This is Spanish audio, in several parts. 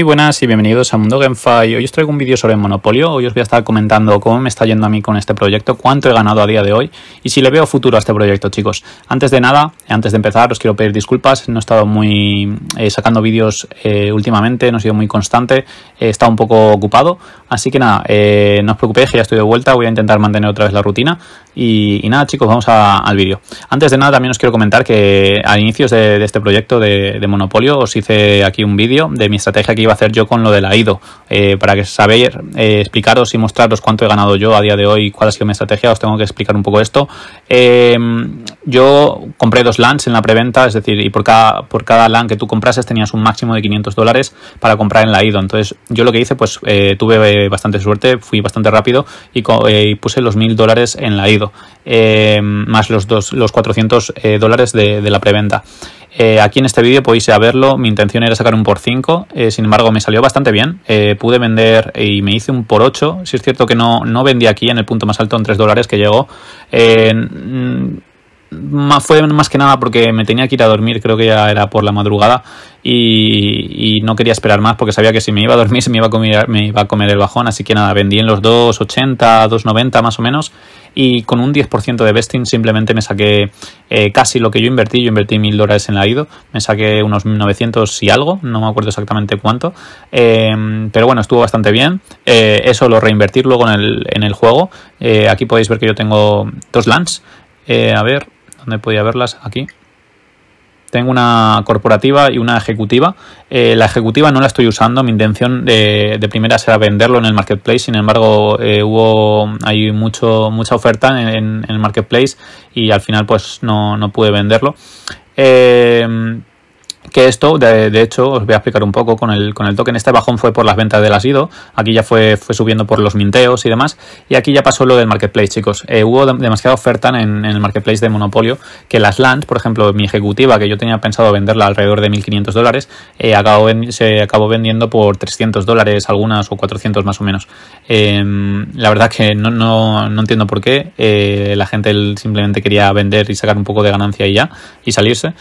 Muy buenas y bienvenidos a Mundo GameFi. Hoy os traigo un vídeo sobre Monopolio. Hoy os voy a estar comentando cómo me está yendo a mí con este proyecto, cuánto he ganado a día de hoy y si le veo futuro a este proyecto, chicos. Antes de nada, antes de empezar, os quiero pedir disculpas. No he estado muy eh, sacando vídeos eh, últimamente, no he sido muy constante. He estado un poco ocupado, Así que nada, eh, no os preocupéis que ya estoy de vuelta, voy a intentar mantener otra vez la rutina. Y, nada chicos, vamos al vídeo. Antes de nada también os quiero comentar que a inicios de, este proyecto de, Monopolio os hice aquí un vídeo de mi estrategia que iba a hacer yo con lo de la IDO. Eh, para que sabéis, eh, explicaros y mostraros cuánto he ganado yo a día de hoy, cuál ha sido mi estrategia, os tengo que explicar un poco esto. yo compré dos LANs en la preventa, es decir, y por cada, por cada LAN que tú comprases tenías un máximo de 500 dólares para comprar en la IDO. Entonces yo lo que hice pues tuve bastante suerte, fui bastante rápido eh, y, puse los mil dólares en la IDO, eh, más los, dos, los 400 eh, dólares de, la preventa. aquí en este vídeo podéis verlo, mi intención era sacar un por 5, sin embargo me salió bastante bien, pude vender y me hice un por 8, si es cierto que no, no vendí aquí en el punto más alto en 3 dólares que llegó, fue más que nada porque me tenía que ir a dormir, creo que ya era por la madrugada y, no quería esperar más porque sabía que si me iba a dormir se me iba a comer, a comer el bajón, así que nada, vendí en los 2,80, 2,90 más o menos y con un 10% de vesting simplemente me saqué eh, casi lo que yo invertí, yo invertí mil dólares en la IDO, me saqué unos 900 y algo, no me acuerdo exactamente cuánto, em, pero bueno, estuvo bastante bien, eh, eso lo reinvertí luego en el, en el juego, eh, aquí podéis ver que yo tengo dos lands, a ver, ¿Dónde podía verlas? Aquí. Tengo una corporativa y una ejecutiva. Eh, la ejecutiva no la estoy usando. Mi intención de, primera será venderlo en el marketplace. Sin embargo, eh, hubo hay mucho, mucha oferta en, el marketplace y al final pues no, no pude venderlo. Eh, que esto, de, hecho, os voy a explicar un poco con el, con el token. Este bajón fue por las ventas del asido, aquí ya fue, fue subiendo por los minteos y demás, y aquí ya pasó lo del marketplace, chicos. Eh, hubo demasiada oferta en, el marketplace de Monopolio que las lands, por ejemplo, mi ejecutiva, que yo tenía pensado venderla alrededor de 1.500 dólares, eh, se acabó vendiendo por 300 dólares algunas o 400 más o menos. Em, la verdad que no, entiendo por qué. Eh, la gente simplemente quería vender y sacar un poco de ganancia y ya, y salirse.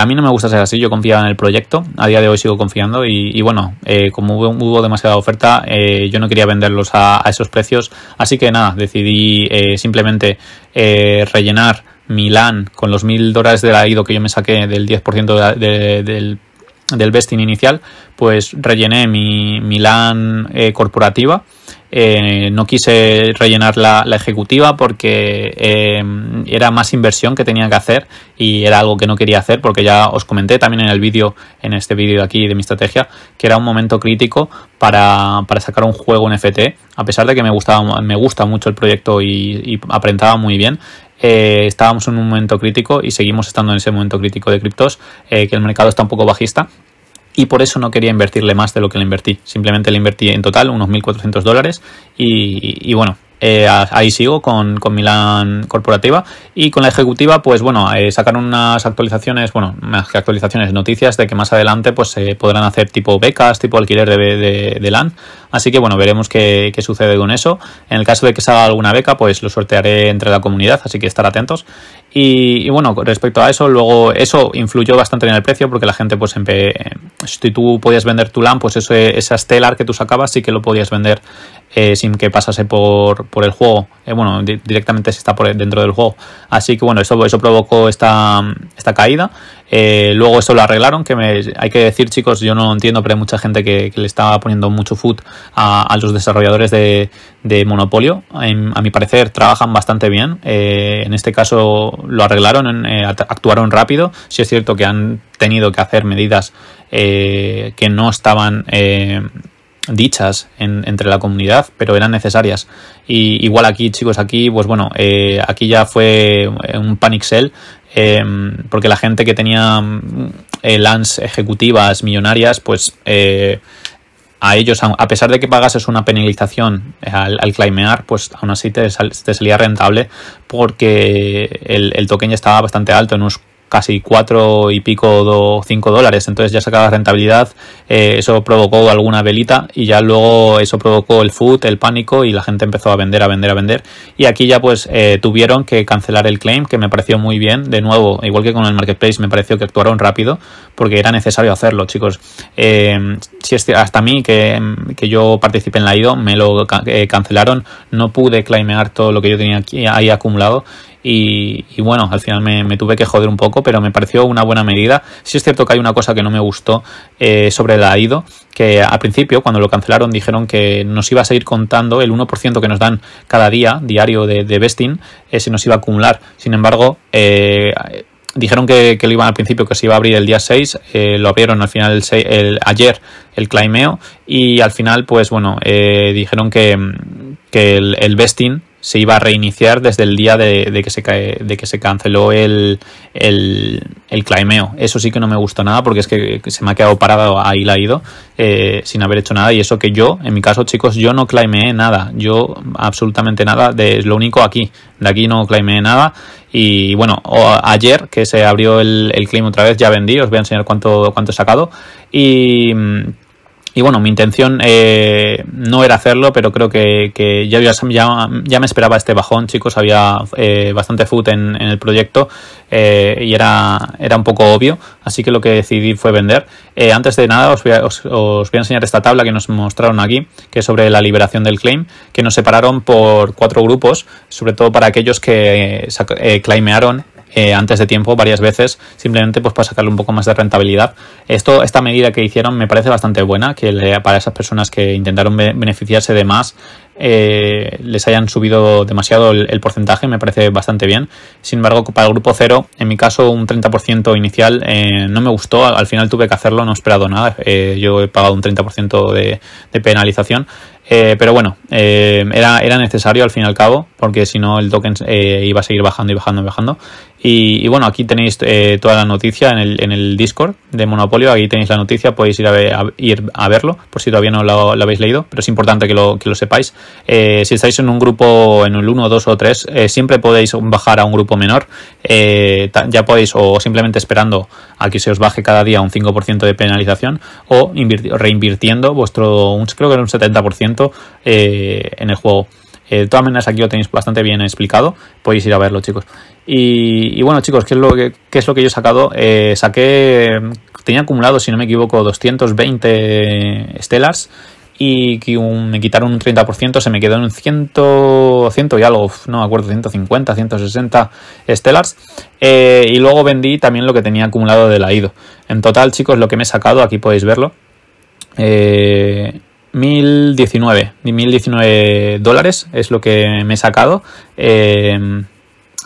a mí no me gusta ser así, yo en el proyecto, a día de hoy sigo confiando y, bueno, eh, como hubo, demasiada oferta, eh, yo no quería venderlos a, esos precios, así que nada, decidí eh, simplemente rellenar milán con los mil dólares de la IDO que yo me saqué del 10% de, de, del del vesting inicial, pues rellené mi, mi LAN eh, corporativa. Eh, no quise rellenar la, ejecutiva porque em, era más inversión que tenía que hacer y era algo que no quería hacer porque ya os comenté también en el vídeo, en este vídeo aquí de mi estrategia, que era un momento crítico para, para sacar un juego NFT. A pesar de que me, gustaba, me gusta mucho el proyecto y, y aprendaba muy bien, eh, estábamos en un momento crítico y seguimos estando en ese momento crítico de criptos, eh, que el mercado está un poco bajista. Y por eso no quería invertirle más de lo que le invertí. Simplemente le invertí en total unos 1.400 dólares. y bueno, eh, ahí sigo con, con Milán Corporativa y con la ejecutiva, pues bueno, eh, sacaron unas actualizaciones, bueno, más que actualizaciones, noticias de que más adelante pues se podrán hacer tipo becas, tipo alquiler de, de, de LAN, así que bueno, veremos qué, qué, sucede con eso. En el caso de que salga alguna beca, pues lo sortearé entre la comunidad, así que estar atentos. Y, bueno, respecto a eso, luego eso influyó bastante en el precio porque la gente, pues, si tú podías vender tu LAN, pues eso, esa Stellar que tú sacabas sí que lo podías vender eh, sin que pasase por, por el juego. Eh, bueno, directamente se está por dentro del juego. Así que bueno, eso, eso provocó esta, esta caída. Eh, luego eso lo arreglaron, que me, hay que decir chicos, yo no entiendo, pero hay mucha gente que, le estaba poniendo mucho foot a, los desarrolladores de, Monopolio. a mi parecer trabajan bastante bien. Eh, en este caso lo arreglaron, eh, actuaron rápido. Si sí es cierto que han tenido que hacer medidas que no estaban dichas entre la comunidad, pero eran necesarias. Y igual aquí, chicos, aquí, pues bueno, aquí ya fue un panic sell Em, porque la gente que tenía mm, eh, LANs ejecutivas millonarias, pues eh, a ellos, a pesar de que pagases una penalización al, al claimear, pues aún así te, salía rentable porque el, el, token ya estaba bastante alto, en unos casi cuatro y pico o cinco dólares. Entonces ya sacaba rentabilidad, eh, eso provocó alguna velita y ya luego eso provocó el food, el pánico y la gente empezó a vender, a vender, a vender. Y aquí ya pues eh, tuvieron que cancelar el claim, que me pareció muy bien. De nuevo, igual que con el marketplace, me pareció que actuaron rápido porque era necesario hacerlo, chicos. Eh, si hasta mí, que, que, yo participé en la IDO, me lo eh, cancelaron. No pude claimear todo lo que yo tenía aquí, ahí acumulado y, bueno, al final me, tuve que joder un poco, pero me pareció una buena medida. si es cierto que hay una cosa que no me gustó eh, sobre la AIDO, que al principio, cuando lo cancelaron, dijeron que nos iba a seguir contando el 1% que nos dan cada día, diario de, de vesting, eh, se nos iba a acumular. Sin embargo, eh, dijeron que, lo iban al principio, que se iba a abrir el día 6, lo abrieron al final el ayer el climeo y al final pues bueno, dijeron que, el, el vesting se iba a reiniciar desde el día de, que, se de que, se canceló el, el, el, climeo. Eso sí que no me gustó nada porque es que se me ha quedado parado ahí la ido eh, sin haber hecho nada y eso que yo, en mi caso chicos, yo no climeé nada, yo absolutamente nada, de, lo único aquí, de aquí no climeé nada y bueno, ayer que se abrió el, el claim otra vez, ya vendí, os voy a enseñar cuánto, cuánto he sacado y mm, y bueno, mi intención eh, no era hacerlo, pero creo que, ya, me esperaba este bajón, chicos. Había eh, bastante foot en, el proyecto eh, y era, era un poco obvio. Así que lo que decidí fue vender. antes de nada, os voy, a, enseñar esta tabla que nos mostraron aquí, que es sobre la liberación del claim, que nos separaron por cuatro grupos, sobre todo para aquellos que claimearon eh, antes de tiempo varias veces, simplemente pues para sacarle un poco más de rentabilidad. Esto, esta medida que hicieron me parece bastante buena, que para esas personas que intentaron beneficiarse de más, eh, les hayan subido demasiado el, porcentaje, me parece bastante bien. Sin embargo, para el grupo cero, en mi caso, un 30% inicial eh, no me gustó, al, final tuve que hacerlo, no he esperado nada, yo he pagado un 30% de, de penalización. pero bueno, era, era necesario al fin y al cabo, porque si no el token iba a seguir bajando y bajando y bajando. Y, bueno, aquí tenéis eh, toda la noticia en el, en el, Discord de Monopolio. Aquí tenéis la noticia, podéis ir a, ir a verlo, por si todavía no lo, habéis leído, pero es importante que lo, que lo sepáis. Eh, si estáis en un grupo, en el 1, 2 o 3, eh, siempre podéis bajar a un grupo menor. ya podéis, o simplemente esperando a que se os baje cada día un 5% de penalización, o reinvirtiendo vuestro, creo que era un 70% en el juego. Eh, de todas maneras, aquí lo tenéis bastante bien explicado. Podéis ir a verlo, chicos. Y, bueno, chicos, ¿qué es lo que, es lo que yo he sacado? Eh, saqué, tenía acumulado, si no me equivoco, 220 estelars y me quitaron un 30%, se me quedaron en un 100, 100 y algo, no me acuerdo, 150, 160 estelars y luego vendí también lo que tenía acumulado de la IDO. En total, chicos, lo que me he sacado, aquí podéis verlo. Eh, 1019, 1019 dólares es lo que me he sacado. Em,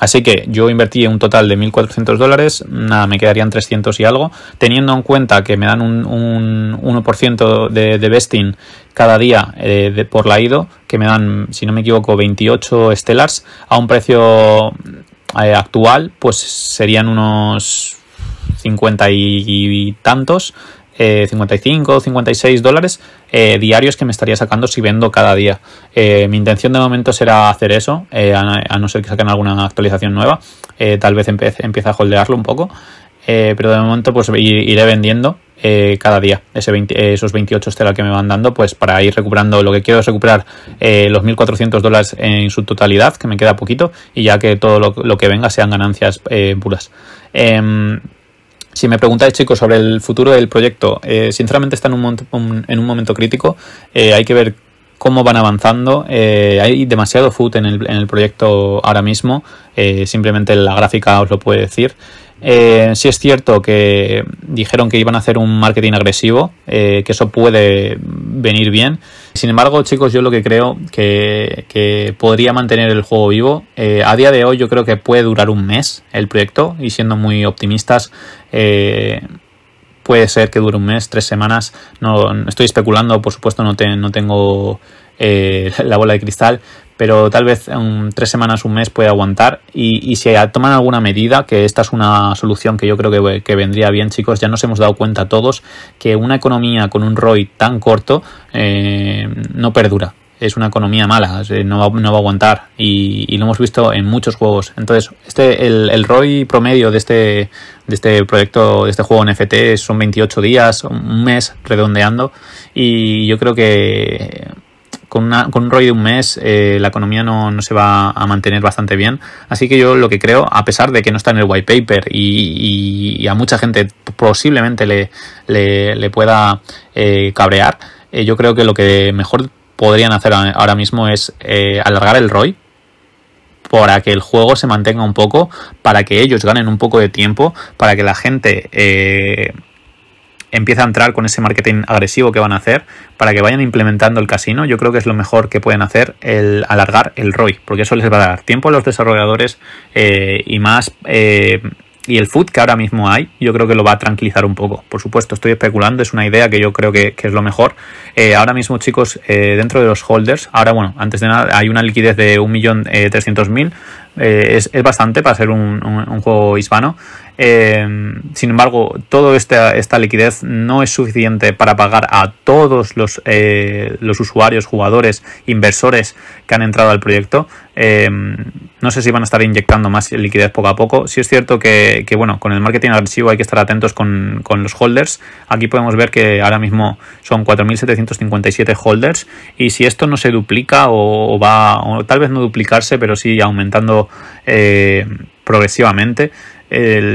así que yo invertí un total de 1.400 dólares, nada, me quedarían 300 y algo. Teniendo en cuenta que me dan un, 1% de, de cada día eh, por la IDO, que me dan, si no me equivoco, 28 estelars a un precio eh, actual, pues serían unos 50 y tantos. 55 55 56 dólares eh, diarios que me estaría sacando si vendo cada día. Eh, mi intención de momento será hacer eso, eh, a, no ser que saquen alguna actualización nueva. tal vez empiece, a holdearlo un poco. pero de momento pues iré vendiendo cada día ese 20, esos 28 estela que me van dando pues para ir recuperando lo que quiero es recuperar los 1.400 dólares en su totalidad que me queda poquito y ya que todo lo, que venga sean ganancias puras em, si me preguntáis, chicos, sobre el futuro del proyecto, eh, sinceramente está en un, en un momento crítico. Eh, hay que ver cómo van avanzando. Eh, hay demasiado food en el, proyecto ahora mismo. simplemente la gráfica os lo puede decir. Si es cierto que dijeron que iban a hacer un marketing agresivo, que eso puede venir bien. Sin embargo, chicos, yo lo que creo que, podría mantener el juego vivo. Eh, a día de hoy yo creo que puede durar un mes el proyecto y siendo muy optimistas... Eh, puede ser que dure un mes, tres semanas. No, estoy especulando, por supuesto, no, tengo eh, la bola de cristal, pero tal vez en tres semanas, un mes puede aguantar. Y, y si toman alguna medida, que esta es una solución que yo creo que, vendría bien, chicos, ya nos hemos dado cuenta todos que una economía con un ROI tan corto eh, no perdura. Es una economía mala, no va, a aguantar y, lo hemos visto en muchos juegos. Entonces, este, el, el ROI promedio de este, de este proyecto, de este juego NFT, son 28 días, un mes redondeando y yo creo que con, un ROI de un mes eh, la economía no, se va a mantener bastante bien. Así que yo lo que creo, a pesar de que no está en el white paper y, a mucha gente posiblemente le, pueda eh, cabrear, eh, yo creo que lo que mejor podrían hacer ahora mismo es alargar el ROI para que el juego se mantenga un poco, para que ellos ganen un poco de tiempo, para que la gente empieza a entrar con ese marketing agresivo que van a hacer para que vayan implementando el casino. Yo creo que es lo mejor que pueden hacer el alargar el ROI, porque eso les va a dar tiempo a los desarrolladores eh, y más... Eh, y el food que ahora mismo hay, yo creo que lo va a tranquilizar un poco. Por supuesto, estoy especulando, es una idea que yo creo que, es lo mejor. Eh, ahora mismo, chicos, dentro de los holders, ahora bueno, antes de nada, hay una liquidez de 1.300.000. Eh, es, es bastante para ser un juego hispano. Em, sin embargo, toda este, esta, liquidez no es suficiente para pagar a todos los, eh, usuarios, jugadores, inversores que han entrado al proyecto. Em, no sé si van a estar inyectando más liquidez poco a poco. Sí es cierto que, bueno, con el marketing agresivo hay que estar atentos con, los holders. Aquí podemos ver que ahora mismo son 4.757 holders y si esto no se duplica o, va, tal vez no duplicarse, pero sí aumentando eh, progresivamente,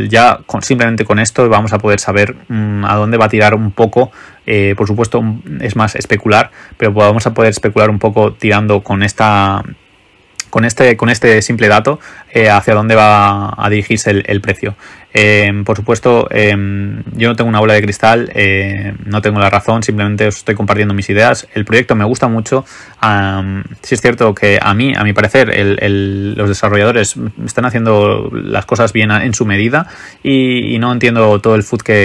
ya simplemente con esto vamos a poder saber mm, a dónde va a tirar un poco. Eh, por supuesto, es más especular, pero vamos a poder especular un poco tirando con esta con este, con este simple dato eh, hacia dónde va a dirigirse el, precio. Em, por supuesto, em, yo no tengo una bola de cristal, eh, no tengo la razón, simplemente os estoy compartiendo mis ideas. El proyecto me gusta mucho. si sí es cierto que a mí, a mi parecer, los desarrolladores están haciendo las cosas bien en su medida y, no entiendo todo el food que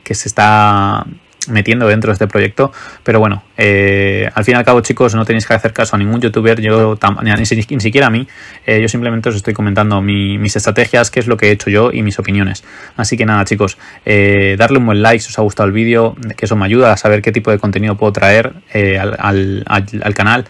eh, se está metiendo dentro de este proyecto. Pero bueno, eh, al fin y al cabo, chicos, no tenéis que hacer caso a ningún youtuber, yo ni, siquiera a mí. Eh, yo simplemente os estoy comentando mis estrategias, qué es lo que he hecho yo y mis opiniones. Así que nada, chicos, eh, darle un buen like si os ha gustado el vídeo, que eso me ayuda a saber qué tipo de contenido puedo traer al, canal.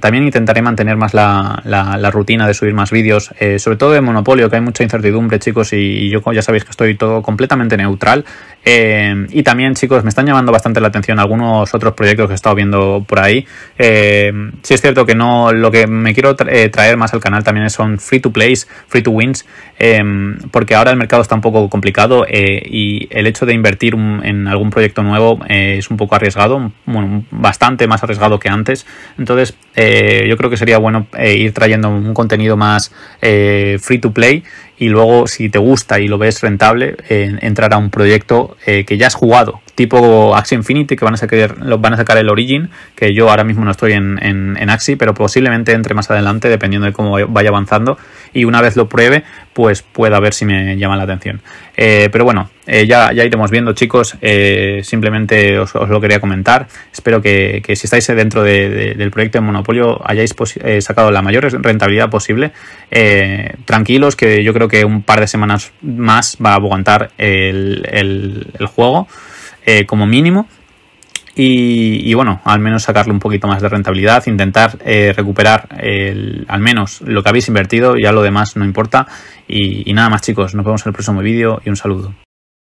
también intentaré mantener más la, rutina de subir más vídeos, sobre todo de Monopolio, que hay mucha incertidumbre, chicos, y, y yo ya sabéis que estoy todo completamente neutral. Eh, y también, chicos, me están llamando bastante la atención algunos otros proyectos que he estado viendo por ahí. si eh, sí es cierto que no, lo que me quiero eh, traer más al canal también son free to plays, free to wins, em, porque ahora el mercado está un poco complicado y el hecho de invertir en algún proyecto nuevo es un poco arriesgado, bueno, bastante más arriesgado que antes. Entonces, yo creo que sería bueno ir trayendo un contenido más free to play y luego, si te gusta y lo ves rentable, entrar a un proyecto eh, que ya has jugado tipo Axie Infinity, que van a sacar, el Origin, que yo ahora mismo no estoy en, en, Axie, pero posiblemente entre más adelante, dependiendo de cómo vaya avanzando, y una vez lo pruebe, pues pueda ver si me llama la atención. Eh, pero bueno, eh, ya, iremos viendo, chicos. Eh, simplemente os, lo quería comentar. Espero que, si estáis dentro del proyecto de Monopolio hayáis sacado la mayor rentabilidad posible. tranquilos, que yo creo que un par de semanas más va a aguantar el, el juego. Eh, como mínimo. Y, bueno, al menos sacarle un poquito más de rentabilidad, intentar eh, recuperar el, al menos lo que habéis invertido, ya lo demás no importa. Y, y nada más chicos, nos vemos en el próximo vídeo y un saludo.